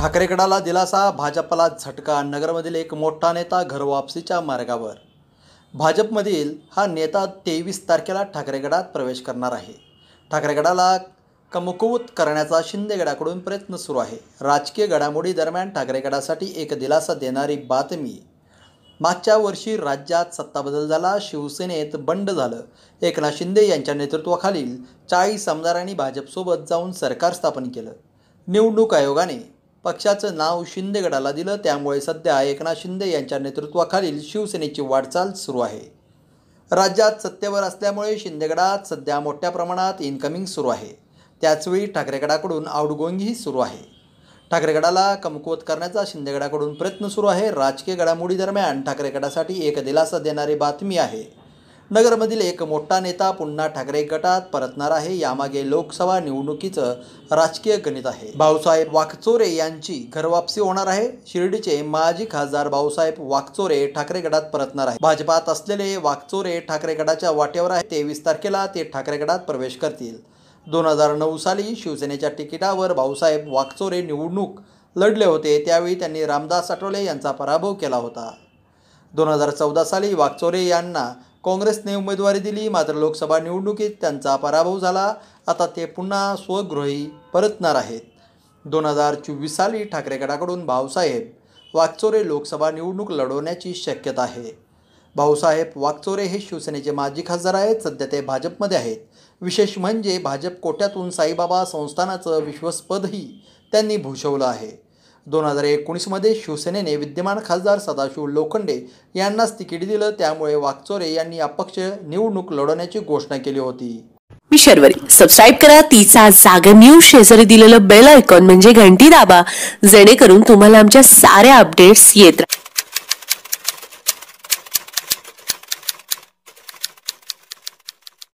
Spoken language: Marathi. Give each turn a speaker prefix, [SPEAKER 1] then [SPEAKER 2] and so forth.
[SPEAKER 1] ठाकरेगडाला दिलासा भाजपला झटका नगरमधील एक मोठा नेता घरवापसीच्या मार्गावर भाजपमधील हा नेता तेवीस तारखेला ठाकरेगडात प्रवेश करणार आहे ठाकरेगडाला कमकुवत करण्याचा शिंदेगडाकडून प्रयत्न सुरू आहे राजकीय घडामोडी दरम्यान ठाकरेगडासाठी एक दिलासा देणारी बातमी मागच्या वर्षी राज्यात सत्ताबदल झाला शिवसेनेत बंड झालं एकनाथ शिंदे यांच्या नेतृत्वाखालील चाळीस आमदारांनी भाजपसोबत जाऊन सरकार स्थापन केलं निवडणूक आयोगाने पक्षाचं नाव शिंदेगडाला दिलं त्यामुळे सध्या एकनाथ शिंदे यांच्या नेतृत्वाखालील शिवसेनेची वाटचाल सुरू आहे राज्यात सत्तेवर असल्यामुळे शिंदेगडात सध्या मोठ्या प्रमाणात इनकमिंग सुरू आहे त्याचवेळी ठाकरेगडाकडून आउटगोईंगही सुरू आहे ठाकरेगडाला कमकुवत करण्याचा शिंदेगडाकडून प्रयत्न सुरू आहे राजकीय घडामोडी दरम्यान ठाकरेगडासाठी एक दिलासा देणारी बातमी आहे नगरमधील एक मोठा नेता पुन्हा ठाकरे गटात परतणार आहे यामागे लोकसभा निवडणुकीचं राजकीय गणित आहे भाऊसाहेब वाकचोरे यांची घरवापसी होणार आहे शिर्डीचे माजी खासदार भाऊसाहेब वाकचोरे ठाकरे गटात परतणार आहे भाजपात असलेले वाकचोरे ठाकरे गटाच्या वाटेवर आहे तेवीस तारखेला ते ठाकरे गटात प्रवेश करतील दोन हजार नऊ साली शिवसेनेच्या तिकिटावर भाऊसाहेब वाकचोरे निवडणूक लढले होते त्यावेळी त्यांनी रामदास आठवले यांचा पराभव केला होता दोन हजार चौदा साली वाकचोरे यांना काँग्रेसने उमेदवारी दिली मात्र लोकसभा निवडणुकीत त्यांचा पराभव झाला आता ते पुन्हा स्वगृही परतणार आहेत दोन हजार चोवीस साली ठाकरे गटाकडून भाऊसाहेब वाकचोरे लोकसभा निवडणूक लढवण्याची शक्यता आहे भाऊसाहेब वाकचोरे हे शिवसेनेचे माजी खासदार आहेत सध्या ते भाजपमध्ये आहेत विशेष म्हणजे भाजप कोट्यातून साईबाबा संस्थानाचं विश्वस्पदही त्यांनी भूषवलं आहे दोन हजार एकोणीसमध्ये शिवसेनेने विद्यमान खासदार सदाशिव लोखंडे यांनाच तिकीट दिलं त्यामुळे वाकचोरे यांनी अपक्ष निवडणूक लढवण्याची घोषणा केली होती मी सबस्क्राईब करा तिचा जागर न्यूज शेजारी दिलेलं बेल आयकॉन म्हणजे घंटी दाबा जेणेकरून तुम्हाला आमच्या साऱ्या अपडेट्स येत